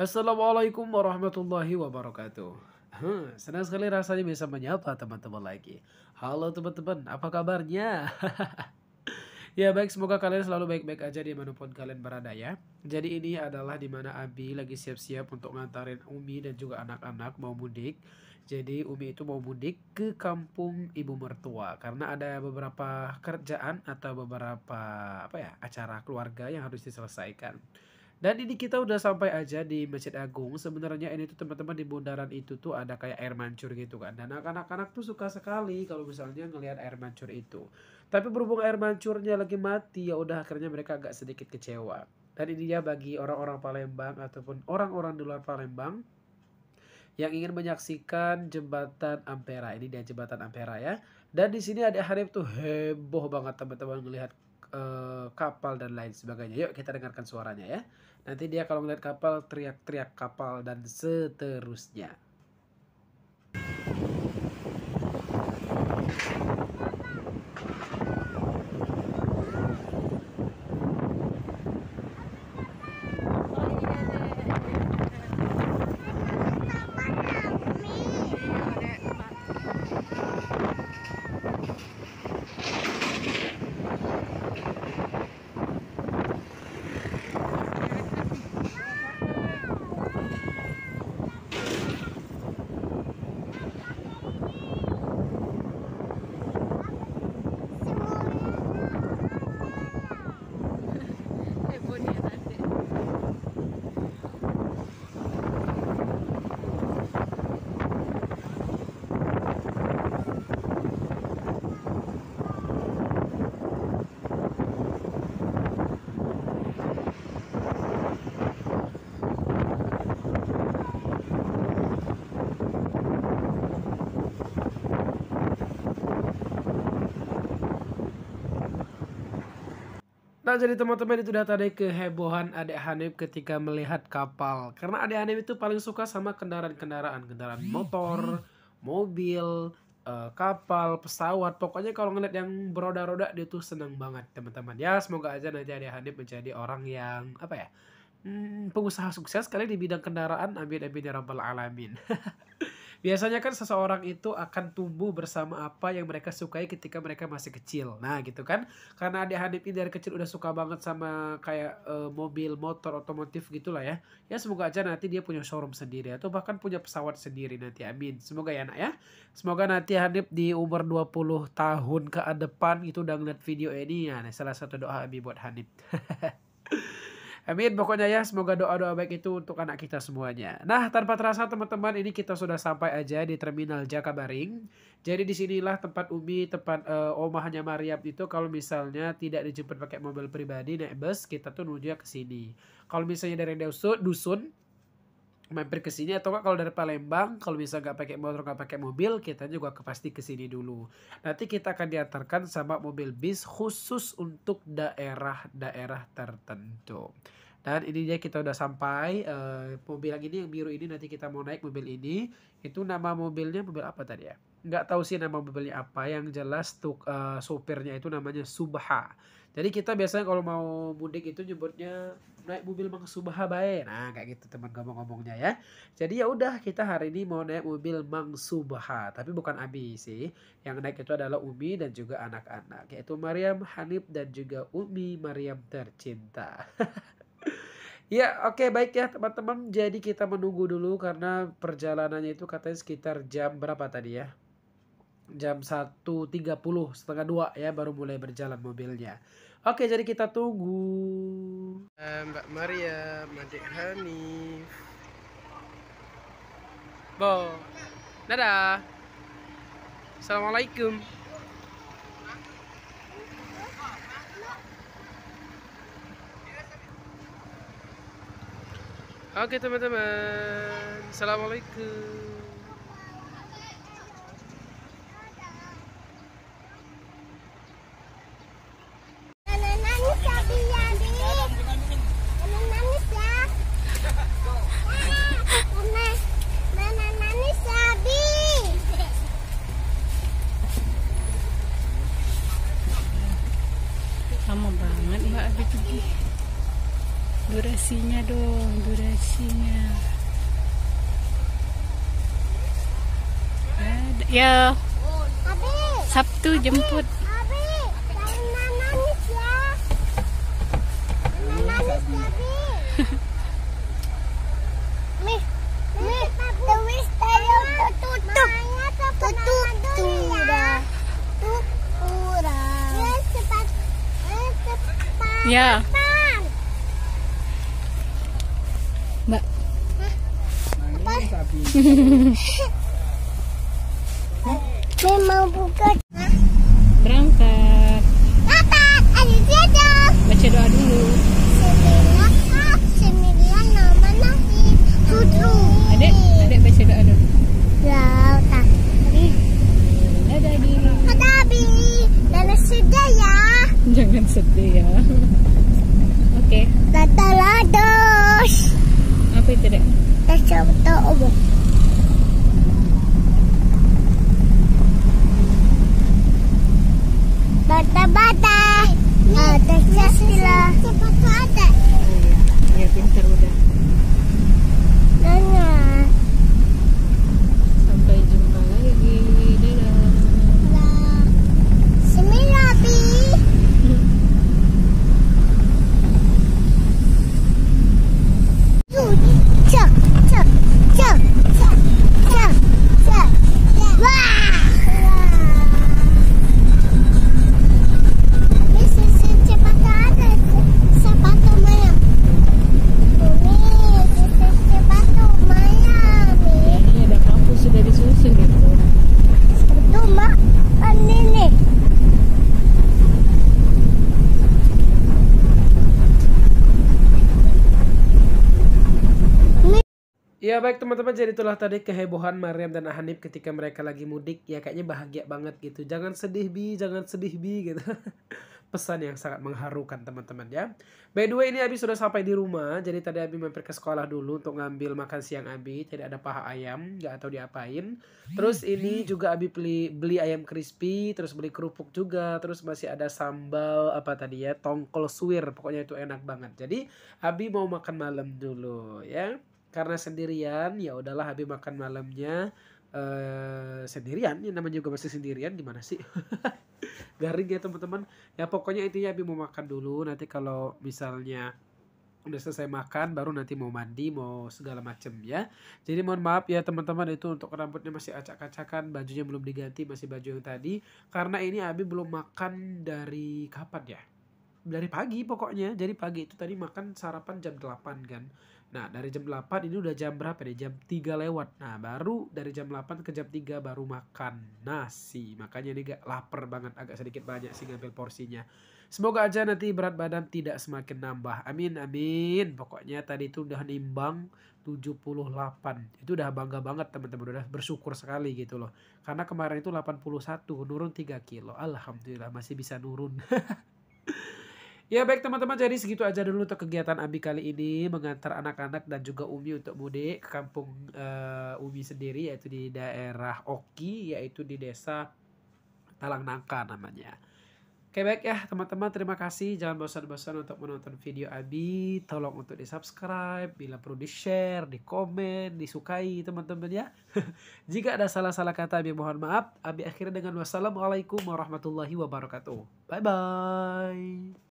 Assalamualaikum warahmatullahi wabarakatuh. Hmm, senang sekali rasanya bisa menyapa teman-teman lagi. Halo teman-teman, apa kabarnya? ya baik, semoga kalian selalu baik-baik aja di dimanapun kalian berada ya. Jadi ini adalah dimana Abi lagi siap-siap untuk ngantarin Umi dan juga anak-anak mau mudik. Jadi Umi itu mau mudik ke kampung ibu mertua karena ada beberapa kerjaan atau beberapa apa ya acara keluarga yang harus diselesaikan. Dan ini kita udah sampai aja di Masjid Agung. Sebenarnya ini tuh teman-teman di bundaran itu tuh ada kayak air mancur gitu kan. Dan anak-anak tuh suka sekali kalau misalnya ngelihat air mancur itu. Tapi berhubung air mancurnya lagi mati ya udah akhirnya mereka agak sedikit kecewa. Dan ini dia bagi orang-orang Palembang ataupun orang-orang di luar Palembang yang ingin menyaksikan jembatan Ampera. Ini dia jembatan Ampera ya. Dan di sini ada Harif tuh heboh banget teman-teman ngelihat eh, kapal dan lain sebagainya. Yuk kita dengarkan suaranya ya. Nanti dia kalau melihat kapal teriak-teriak kapal dan seterusnya. Nah jadi teman-teman itu udah tadi kehebohan adik Hanif ketika melihat kapal Karena adik Hanif itu paling suka sama kendaraan-kendaraan Kendaraan motor, mobil, eh, kapal, pesawat Pokoknya kalau ngeliat yang beroda-roda dia tuh seneng banget teman-teman Ya semoga aja nanti adik Hanif menjadi orang yang apa ya hmm, pengusaha sukses kali di bidang kendaraan amin amin ya rabbal alamin Biasanya kan seseorang itu akan tumbuh bersama apa yang mereka sukai ketika mereka masih kecil. Nah, gitu kan. Karena adik Hanif ini dari kecil udah suka banget sama kayak e, mobil, motor, otomotif gitulah ya. Ya semoga aja nanti dia punya showroom sendiri atau bahkan punya pesawat sendiri nanti. Amin. Semoga ya, Nak ya. Semoga nanti Hanif di umur 20 tahun ke depan itu udah ngeliat video ini ya. Nah, salah satu doa Abi buat Hanif. Amin. Pokoknya ya semoga doa-doa baik itu untuk anak kita semuanya. Nah, tanpa terasa teman-teman ini kita sudah sampai aja di Terminal Jakabaring. Jadi disinilah tempat Umi, tempat uh, omahnya Mariam itu kalau misalnya tidak dijemput pakai mobil pribadi naik bus, kita tuh menuju ke sini. Kalau misalnya dari dusun mampir ke sini atau kalau dari Palembang kalau bisa nggak pakai motor nggak pakai mobil kita juga pasti ke sini dulu nanti kita akan diantarkan sama mobil bis khusus untuk daerah-daerah tertentu dan ini dia kita udah sampai uh, mobil yang ini yang biru ini nanti kita mau naik mobil ini itu nama mobilnya mobil apa tadi ya nggak tahu sih nama mobilnya apa yang jelas tuh eh, uh, sopirnya itu namanya Subha jadi kita biasanya kalau mau mudik itu nyebutnya naik mobil Mang Subha baik, nah kayak gitu teman ngomong-ngomongnya ya jadi ya udah kita hari ini mau naik mobil Mang Subha tapi bukan Abi sih yang naik itu adalah Umi dan juga anak-anak yaitu Mariam Hanif dan juga Umi Mariam tercinta Ya, oke okay, baik ya teman-teman. Jadi kita menunggu dulu karena perjalanannya itu katanya sekitar jam berapa tadi ya? jam 1.30 setengah dua ya baru mulai berjalan mobilnya. Oke, jadi kita tunggu. Eh, Mbak Maria, Adik Hani Bo. Dadah. Assalamualaikum. Oke teman-teman, Assalamualaikum. durasinya dong durasinya ya, ya. Sabtu jemput Yeah. Memang buka. Berangkat. Berangkat. Ada dia Baca doa dulu. baca doa dulu. Jangan ya, sedih ya. Jangan sedih ya. Oke. Okay. Tata lados. Apa itu, Dek? Tata lados. ¡Bata! Ya baik teman-teman jadi itulah tadi kehebohan Mariam dan Hanif ketika mereka lagi mudik ya kayaknya bahagia banget gitu. Jangan sedih bi, jangan sedih bi gitu. Pesan yang sangat mengharukan teman-teman ya. By the way ini Abi sudah sampai di rumah jadi tadi Abi mampir ke sekolah dulu untuk ngambil makan siang Abi. jadi ada paha ayam gak tahu diapain. Terus ini juga Abi beli beli ayam crispy, terus beli kerupuk juga, terus masih ada sambal apa tadi ya tongkol suwir pokoknya itu enak banget. Jadi Abi mau makan malam dulu ya karena sendirian ya udahlah Habib makan malamnya uh, sendirian yang namanya juga masih sendirian gimana sih garing ya teman-teman ya pokoknya intinya Habib mau makan dulu nanti kalau misalnya udah selesai makan baru nanti mau mandi mau segala macem ya jadi mohon maaf ya teman-teman itu untuk rambutnya masih acak-acakan bajunya belum diganti masih baju yang tadi karena ini Abi belum makan dari kapan ya dari pagi pokoknya jadi pagi itu tadi makan sarapan jam 8 kan Nah, dari jam 8 ini udah jam berapa nih? Jam 3 lewat. Nah, baru dari jam 8 ke jam 3 baru makan nasi. Makanya ini gak lapar banget. Agak sedikit banyak sih ngambil porsinya. Semoga aja nanti berat badan tidak semakin nambah. Amin, amin. Pokoknya tadi itu udah nimbang 78. Itu udah bangga banget teman-teman. Udah bersyukur sekali gitu loh. Karena kemarin itu 81, nurun 3 kilo. Alhamdulillah masih bisa nurun. Ya baik teman-teman jadi segitu aja dulu untuk kegiatan Abi kali ini mengantar anak-anak dan juga Umi untuk mudik ke kampung uh, Umi sendiri yaitu di daerah Oki yaitu di desa Talang Nangka namanya. Oke baik ya teman-teman terima kasih jangan bosan-bosan untuk menonton video Abi tolong untuk di subscribe bila perlu di share di komen disukai teman-teman ya jika ada salah-salah kata Abi mohon maaf Abi akhirnya dengan wassalamualaikum warahmatullahi wabarakatuh bye bye